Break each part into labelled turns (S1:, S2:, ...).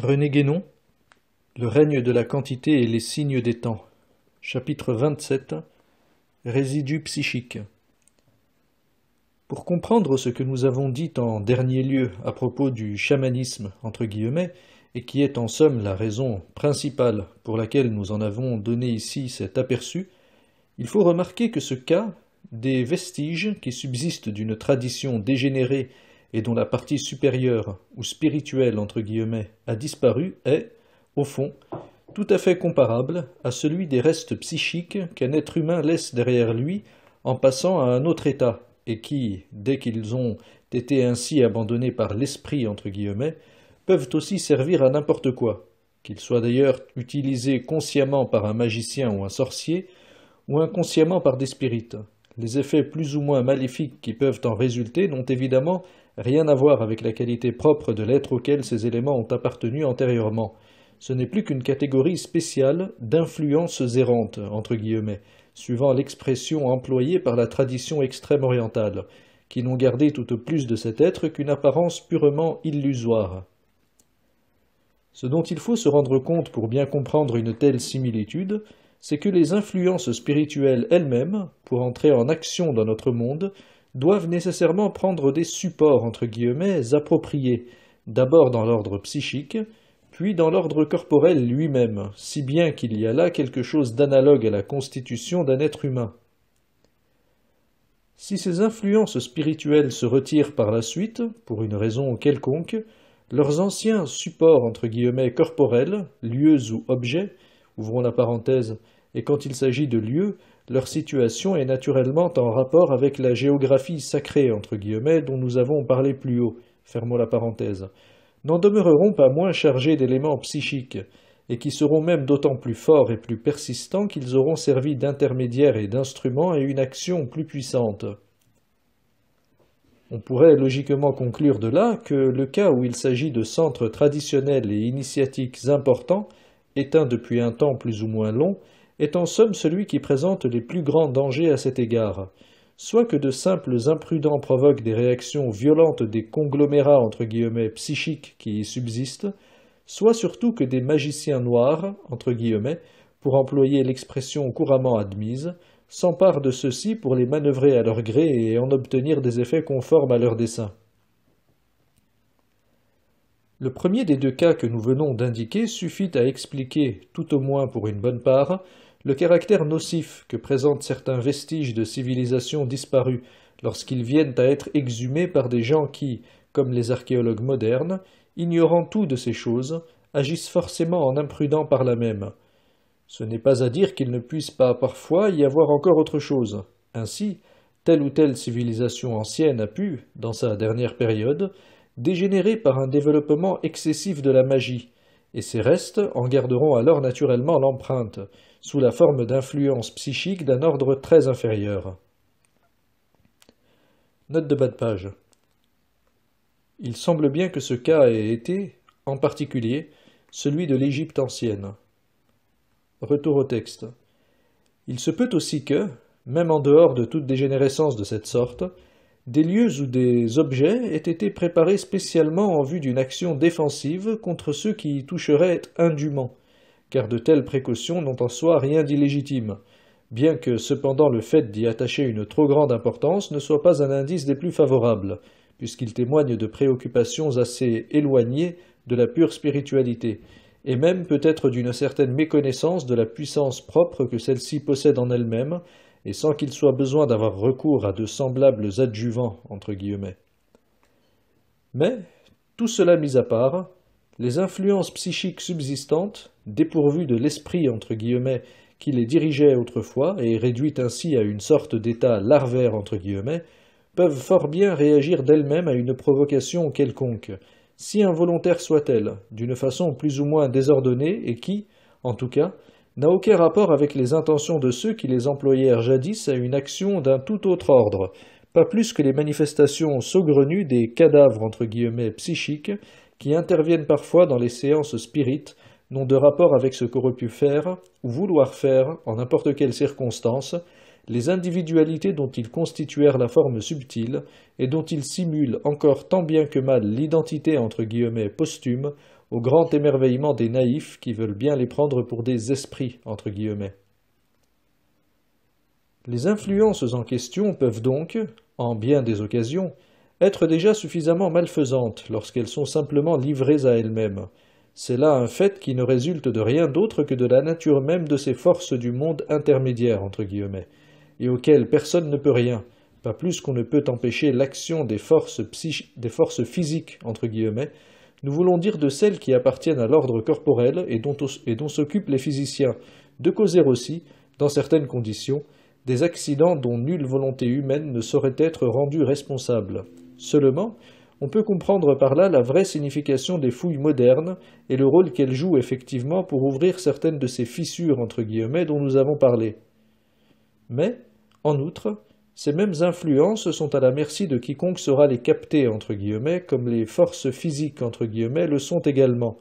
S1: René Guénon Le règne de la quantité et les signes des temps. Chapitre 27 Résidus psychiques. Pour comprendre ce que nous avons dit en dernier lieu à propos du chamanisme, entre guillemets, et qui est en somme la raison principale pour laquelle nous en avons donné ici cet aperçu, il faut remarquer que ce cas, des vestiges qui subsistent d'une tradition dégénérée et dont la partie supérieure ou spirituelle entre guillemets a disparu est, au fond, tout à fait comparable à celui des restes psychiques qu'un être humain laisse derrière lui en passant à un autre état, et qui, dès qu'ils ont été ainsi abandonnés par l'esprit entre guillemets, peuvent aussi servir à n'importe quoi, qu'ils soient d'ailleurs utilisés consciemment par un magicien ou un sorcier, ou inconsciemment par des spirites les effets plus ou moins maléfiques qui peuvent en résulter n'ont évidemment rien à voir avec la qualité propre de l'être auquel ces éléments ont appartenu antérieurement. Ce n'est plus qu'une catégorie spéciale d'influences errantes, entre guillemets, suivant l'expression employée par la tradition extrême orientale, qui n'ont gardé tout au plus de cet être qu'une apparence purement illusoire. Ce dont il faut se rendre compte pour bien comprendre une telle similitude, c'est que les influences spirituelles elles-mêmes, pour entrer en action dans notre monde, doivent nécessairement prendre des supports entre guillemets appropriés, d'abord dans l'ordre psychique, puis dans l'ordre corporel lui-même, si bien qu'il y a là quelque chose d'analogue à la constitution d'un être humain. Si ces influences spirituelles se retirent par la suite, pour une raison quelconque, leurs anciens supports entre guillemets corporels, lieux ou objets, Ouvrons la parenthèse. Et quand il s'agit de lieux, leur situation est naturellement en rapport avec la géographie sacrée, entre guillemets, dont nous avons parlé plus haut. Fermons la parenthèse. N'en demeureront pas moins chargés d'éléments psychiques, et qui seront même d'autant plus forts et plus persistants qu'ils auront servi d'intermédiaires et d'instruments à une action plus puissante. On pourrait logiquement conclure de là que le cas où il s'agit de centres traditionnels et initiatiques importants éteint depuis un temps plus ou moins long, est en somme celui qui présente les plus grands dangers à cet égard. Soit que de simples imprudents provoquent des réactions violentes des conglomérats entre guillemets psychiques qui y subsistent, soit surtout que des magiciens noirs, entre guillemets, pour employer l'expression couramment admise, s'emparent de ceux-ci pour les manœuvrer à leur gré et en obtenir des effets conformes à leur dessein. Le premier des deux cas que nous venons d'indiquer suffit à expliquer, tout au moins pour une bonne part, le caractère nocif que présentent certains vestiges de civilisations disparues lorsqu'ils viennent à être exhumés par des gens qui, comme les archéologues modernes, ignorant tout de ces choses, agissent forcément en imprudent par la même. Ce n'est pas à dire qu'il ne puisse pas parfois y avoir encore autre chose. Ainsi, telle ou telle civilisation ancienne a pu, dans sa dernière période, dégénéré par un développement excessif de la magie, et ces restes en garderont alors naturellement l'empreinte, sous la forme d'influences psychiques d'un ordre très inférieur. Note de bas de page. Il semble bien que ce cas ait été, en particulier, celui de l'Égypte ancienne. Retour au texte. Il se peut aussi que, même en dehors de toute dégénérescence de cette sorte, des lieux ou des objets aient été préparés spécialement en vue d'une action défensive contre ceux qui y toucheraient indûment, car de telles précautions n'ont en soi rien d'illégitime, bien que cependant le fait d'y attacher une trop grande importance ne soit pas un indice des plus favorables, puisqu'il témoigne de préoccupations assez éloignées de la pure spiritualité, et même peut-être d'une certaine méconnaissance de la puissance propre que celle-ci possède en elle-même, et sans qu'il soit besoin d'avoir recours à de semblables adjuvants, entre guillemets. Mais, tout cela mis à part, les influences psychiques subsistantes, dépourvues de l'esprit, entre guillemets, qui les dirigeait autrefois et réduites ainsi à une sorte d'état larvaire, entre guillemets, peuvent fort bien réagir d'elles-mêmes à une provocation quelconque, si involontaire soit-elle, d'une façon plus ou moins désordonnée et qui, en tout cas, n'a aucun rapport avec les intentions de ceux qui les employèrent jadis à une action d'un tout autre ordre, pas plus que les manifestations saugrenues des cadavres entre guillemets psychiques qui interviennent parfois dans les séances spirites, n'ont de rapport avec ce qu'aurait pu faire ou vouloir faire en n'importe quelle circonstance les individualités dont ils constituèrent la forme subtile, et dont ils simulent encore tant bien que mal l'identité entre guillemets posthume, au grand émerveillement des naïfs qui veulent bien les prendre pour des esprits entre guillemets. Les influences en question peuvent donc, en bien des occasions, être déjà suffisamment malfaisantes lorsqu'elles sont simplement livrées à elles-mêmes. C'est là un fait qui ne résulte de rien d'autre que de la nature même de ces forces du monde intermédiaire entre guillemets et auquel personne ne peut rien, pas plus qu'on ne peut empêcher l'action des forces, physiques, entre guillemets, nous voulons dire de celles qui appartiennent à l'ordre corporel et dont, et dont s'occupent les physiciens, de causer aussi, dans certaines conditions, des accidents dont nulle volonté humaine ne saurait être rendue responsable. Seulement, on peut comprendre par là la vraie signification des fouilles modernes et le rôle qu'elles jouent effectivement pour ouvrir certaines de ces fissures entre guillemets dont nous avons parlé. Mais, en outre, ces mêmes influences sont à la merci de quiconque saura les capter, entre guillemets, comme les forces physiques, entre guillemets, le sont également.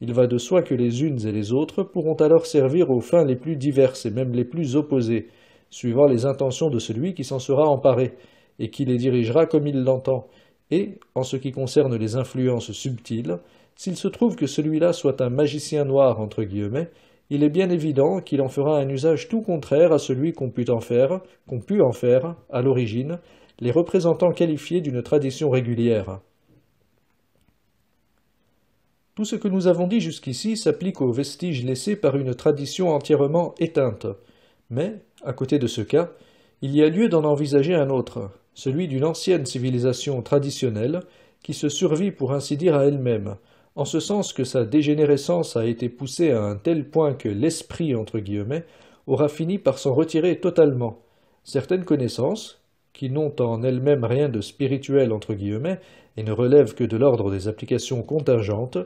S1: Il va de soi que les unes et les autres pourront alors servir aux fins les plus diverses et même les plus opposées, suivant les intentions de celui qui s'en sera emparé, et qui les dirigera comme il l'entend. Et, en ce qui concerne les influences subtiles, s'il se trouve que celui-là soit un magicien noir, entre guillemets, il est bien évident qu'il en fera un usage tout contraire à celui qu'on put en faire, qu'on put en faire, à l'origine, les représentants qualifiés d'une tradition régulière. Tout ce que nous avons dit jusqu'ici s'applique aux vestiges laissés par une tradition entièrement éteinte. Mais, à côté de ce cas, il y a lieu d'en envisager un autre, celui d'une ancienne civilisation traditionnelle, qui se survit pour ainsi dire à elle-même, en ce sens que sa dégénérescence a été poussée à un tel point que l'esprit, entre guillemets, aura fini par s'en retirer totalement. Certaines connaissances, qui n'ont en elles-mêmes rien de spirituel, entre guillemets, et ne relèvent que de l'ordre des applications contingentes,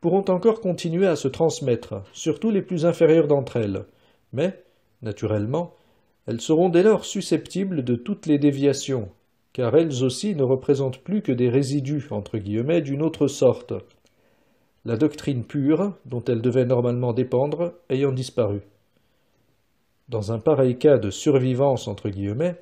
S1: pourront encore continuer à se transmettre, surtout les plus inférieures d'entre elles. Mais, naturellement, elles seront dès lors susceptibles de toutes les déviations, car elles aussi ne représentent plus que des résidus, entre guillemets, d'une autre sorte, la doctrine pure, dont elle devait normalement dépendre, ayant disparu. Dans un pareil cas de survivance, entre guillemets,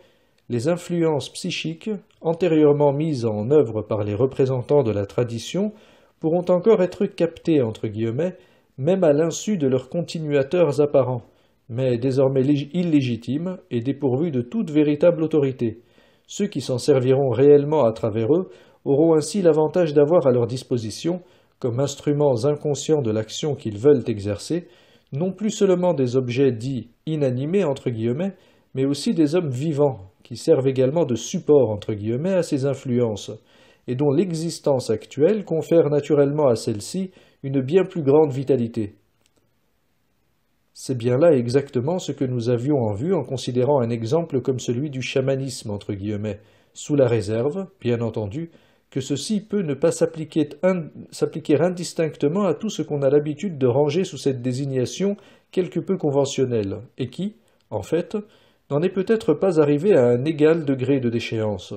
S1: les influences psychiques, antérieurement mises en œuvre par les représentants de la tradition, pourront encore être captées, entre guillemets, même à l'insu de leurs continuateurs apparents, mais désormais illégitimes et dépourvus de toute véritable autorité. Ceux qui s'en serviront réellement à travers eux auront ainsi l'avantage d'avoir à leur disposition comme instruments inconscients de l'action qu'ils veulent exercer, non plus seulement des objets dits inanimés entre guillemets, mais aussi des hommes vivants, qui servent également de support entre guillemets à ces influences, et dont l'existence actuelle confère naturellement à celle-ci une bien plus grande vitalité. C'est bien là exactement ce que nous avions en vue en considérant un exemple comme celui du chamanisme entre guillemets, sous la réserve, bien entendu, que ceci peut ne pas s'appliquer indistinctement à tout ce qu'on a l'habitude de ranger sous cette désignation quelque peu conventionnelle, et qui, en fait, n'en est peut-être pas arrivé à un égal degré de déchéance.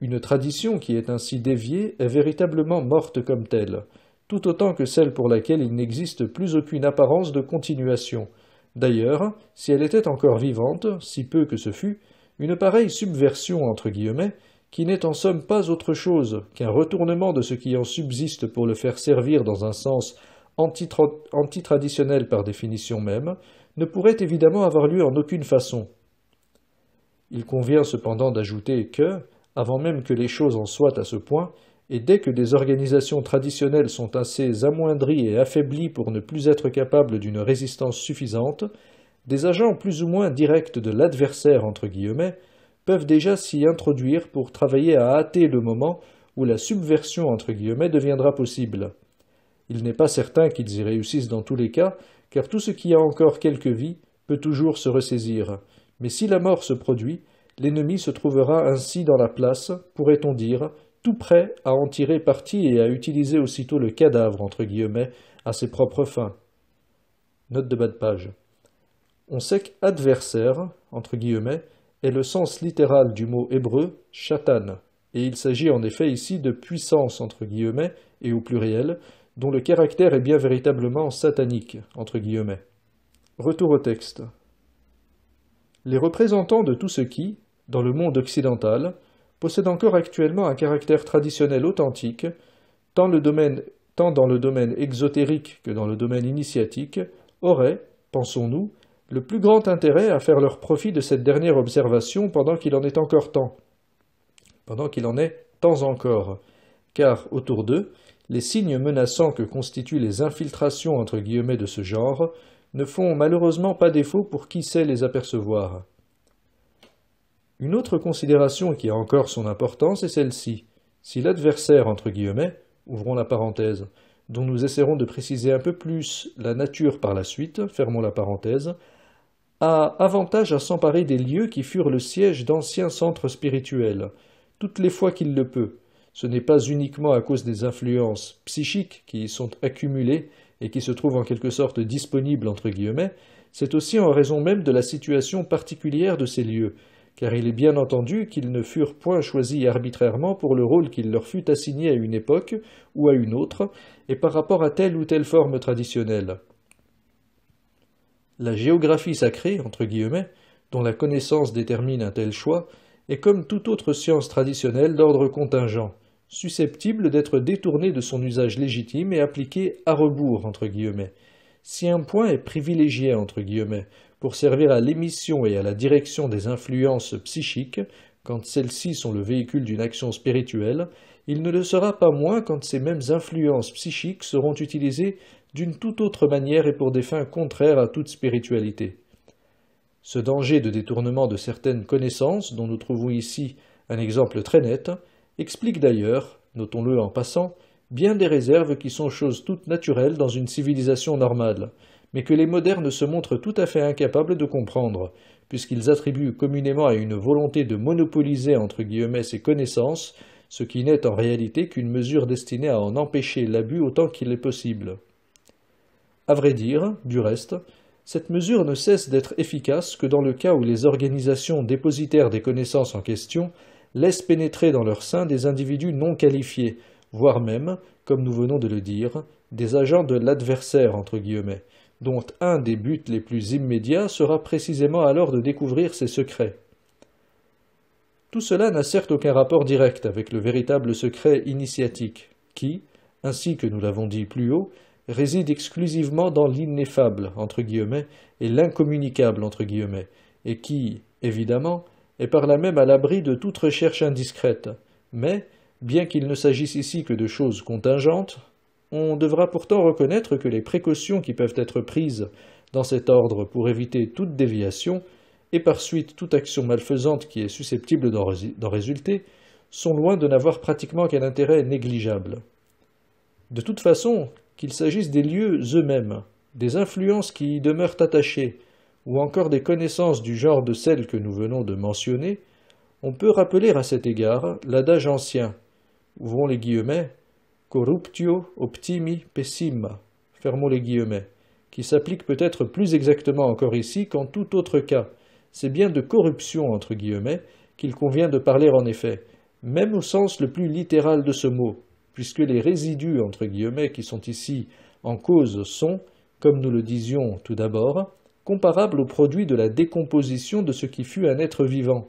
S1: Une tradition qui est ainsi déviée est véritablement morte comme telle, tout autant que celle pour laquelle il n'existe plus aucune apparence de continuation. D'ailleurs, si elle était encore vivante, si peu que ce fût, une pareille subversion entre guillemets qui n'est en somme pas autre chose qu'un retournement de ce qui en subsiste pour le faire servir dans un sens antitraditionnel par définition même, ne pourrait évidemment avoir lieu en aucune façon. Il convient cependant d'ajouter que, avant même que les choses en soient à ce point, et dès que des organisations traditionnelles sont assez amoindries et affaiblies pour ne plus être capables d'une résistance suffisante, des agents plus ou moins directs de l'adversaire entre guillemets peuvent déjà s'y introduire pour travailler à hâter le moment où la subversion entre guillemets deviendra possible. Il n'est pas certain qu'ils y réussissent dans tous les cas, car tout ce qui a encore quelque vie peut toujours se ressaisir. Mais si la mort se produit, l'ennemi se trouvera ainsi dans la place, pourrait-on dire, tout prêt à en tirer parti et à utiliser aussitôt le cadavre, entre guillemets, à ses propres fins. Note de bas de page. On sait qu'adversaire, entre guillemets, est le sens littéral du mot hébreu shatan, et il s'agit en effet ici de puissance entre guillemets et au pluriel, dont le caractère est bien véritablement satanique entre guillemets. Retour au texte. Les représentants de tout ce qui, dans le monde occidental, possède encore actuellement un caractère traditionnel authentique, tant, le domaine, tant dans le domaine exotérique que dans le domaine initiatique, auraient, pensons-nous, le plus grand intérêt à faire leur profit de cette dernière observation pendant qu'il en est encore temps, pendant qu'il en est temps encore, car autour d'eux, les signes menaçants que constituent les infiltrations entre guillemets de ce genre ne font malheureusement pas défaut pour qui sait les apercevoir. Une autre considération qui a encore son importance est celle-ci. Si l'adversaire, entre guillemets, ouvrons la parenthèse, dont nous essaierons de préciser un peu plus la nature par la suite, fermons la parenthèse, a avantage à s'emparer des lieux qui furent le siège d'anciens centres spirituels, toutes les fois qu'il le peut. Ce n'est pas uniquement à cause des influences psychiques qui y sont accumulées et qui se trouvent en quelque sorte disponibles entre guillemets, c'est aussi en raison même de la situation particulière de ces lieux, car il est bien entendu qu'ils ne furent point choisis arbitrairement pour le rôle qu'il leur fut assigné à une époque ou à une autre, et par rapport à telle ou telle forme traditionnelle. La géographie sacrée, entre guillemets, dont la connaissance détermine un tel choix, est comme toute autre science traditionnelle d'ordre contingent, susceptible d'être détournée de son usage légitime et appliquée à rebours, entre guillemets. Si un point est privilégié, entre guillemets, pour servir à l'émission et à la direction des influences psychiques, quand celles-ci sont le véhicule d'une action spirituelle, il ne le sera pas moins quand ces mêmes influences psychiques seront utilisées d'une toute autre manière et pour des fins contraires à toute spiritualité. Ce danger de détournement de certaines connaissances, dont nous trouvons ici un exemple très net, explique d'ailleurs, notons-le en passant, bien des réserves qui sont choses toutes naturelles dans une civilisation normale, mais que les modernes se montrent tout à fait incapables de comprendre, puisqu'ils attribuent communément à une volonté de monopoliser entre guillemets ces connaissances, ce qui n'est en réalité qu'une mesure destinée à en empêcher l'abus autant qu'il est possible. À vrai dire, du reste, cette mesure ne cesse d'être efficace que dans le cas où les organisations dépositaires des connaissances en question laissent pénétrer dans leur sein des individus non qualifiés, voire même, comme nous venons de le dire, des agents de l'adversaire entre guillemets, dont un des buts les plus immédiats sera précisément alors de découvrir ses secrets. Tout cela n'a certes aucun rapport direct avec le véritable secret initiatique, qui, ainsi que nous l'avons dit plus haut, réside exclusivement dans l'ineffable, entre guillemets, et l'incommunicable, entre guillemets, et qui, évidemment, est par là même à l'abri de toute recherche indiscrète. Mais, bien qu'il ne s'agisse ici que de choses contingentes, on devra pourtant reconnaître que les précautions qui peuvent être prises dans cet ordre pour éviter toute déviation, et par suite toute action malfaisante qui est susceptible d'en résulter, sont loin de n'avoir pratiquement qu'un intérêt négligeable. De toute façon, qu'il s'agisse des lieux eux-mêmes, des influences qui y demeurent attachées, ou encore des connaissances du genre de celles que nous venons de mentionner, on peut rappeler à cet égard l'adage ancien, ouvrons les guillemets, corruptio optimi pessima, fermons les guillemets, qui s'applique peut-être plus exactement encore ici qu'en tout autre cas. C'est bien de corruption, entre guillemets, qu'il convient de parler en effet, même au sens le plus littéral de ce mot, puisque les résidus, entre guillemets, qui sont ici en cause sont, comme nous le disions tout d'abord, comparables aux produits de la décomposition de ce qui fut un être vivant,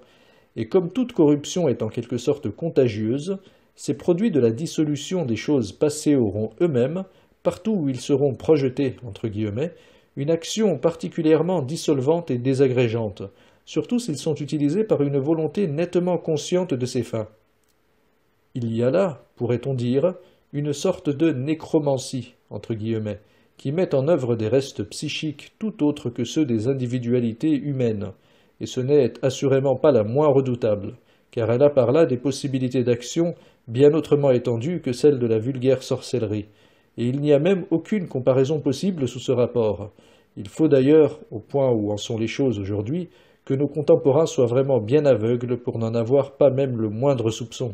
S1: et comme toute corruption est en quelque sorte contagieuse, ces produits de la dissolution des choses passées auront eux-mêmes, partout où ils seront projetés, entre guillemets, une action particulièrement dissolvante et désagrégeante, surtout s'ils sont utilisés par une volonté nettement consciente de ses fins. Il y a là, pourrait-on dire, une sorte de nécromancie, entre guillemets, qui met en œuvre des restes psychiques tout autres que ceux des individualités humaines, et ce n'est assurément pas la moins redoutable, car elle a par là des possibilités d'action bien autrement étendues que celles de la vulgaire sorcellerie, et il n'y a même aucune comparaison possible sous ce rapport. Il faut d'ailleurs, au point où en sont les choses aujourd'hui, que nos contemporains soient vraiment bien aveugles pour n'en avoir pas même le moindre soupçon.